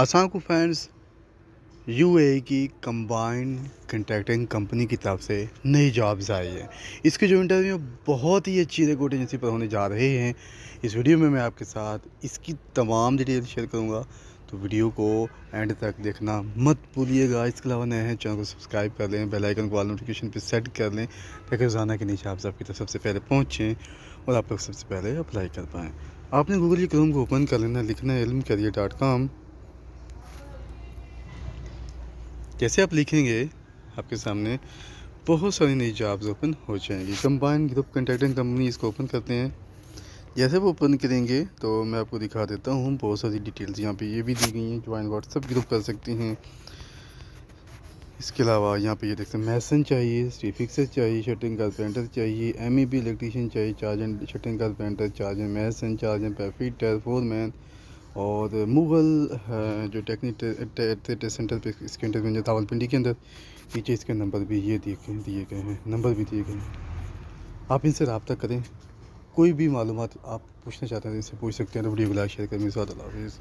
असांकू fans U A की combined contracting company की तरफ से नई जॉब्स आई है इसके जो इंटरव्यू बहुत ही अच्छी रिकॉर्ड एजेंसी पर होने जा रहे हैं इस वीडियो में मैं आपके साथ इसकी तमाम डिटेल शेयर करूँगा तो वीडियो को एंड तक देखना मत भूलिएगा इसके अलावा नए हैं चैनल को सब्सक्राइब कर लें बेल आइकन को वाल नोटिफिकेशन पर सेट कर लें ताकि रोज़ाना के नीचे आप सबकी तरफ सबसे पहले पहुँचें और आप लोग सबसे पहले अप्लाई कर पाएँ आपने गूगल क्रोम को ओपन कर लेना लिखना है इल्म करियर डॉट कॉम जैसे आप लिखेंगे आपके सामने बहुत सारी नई जॉब्स ओपन हो जाएंगी कंबाइन ग्रुप कंटेक्टिंग कंपनी इसको ओपन करते हैं जैसे वो ओपन करेंगे तो मैं आपको दिखा देता हूँ बहुत सारी डिटेल्स यहाँ पे ये भी दी गई हैं ज्वाइन व्हाट्सअप ग्रुप कर सकते हैं इसके अलावा यहाँ पे ये देखते हैं मैसन चाहिए स्टीफिक्सर चाहिए शटिंग कारपेंटर चाहिए एम ई बी इलेक्ट्रीशियन चाहिए chargeman shuttering carpenter charge mason chargeman and foreman और मुग़ल जो टेक्निक टेस्ट सेंटर पे इसके अंदर पिंडी के अंदर पीछे इसके नंबर भी ये दिए दिए गए हैं नंबर भी दिए गए हैं आप इनसे रबता करें कोई भी मालूम आप पूछना चाहते हैं इनसे पूछ सकते हैं तो वीडियो को लाइक शेयर करें मिसाद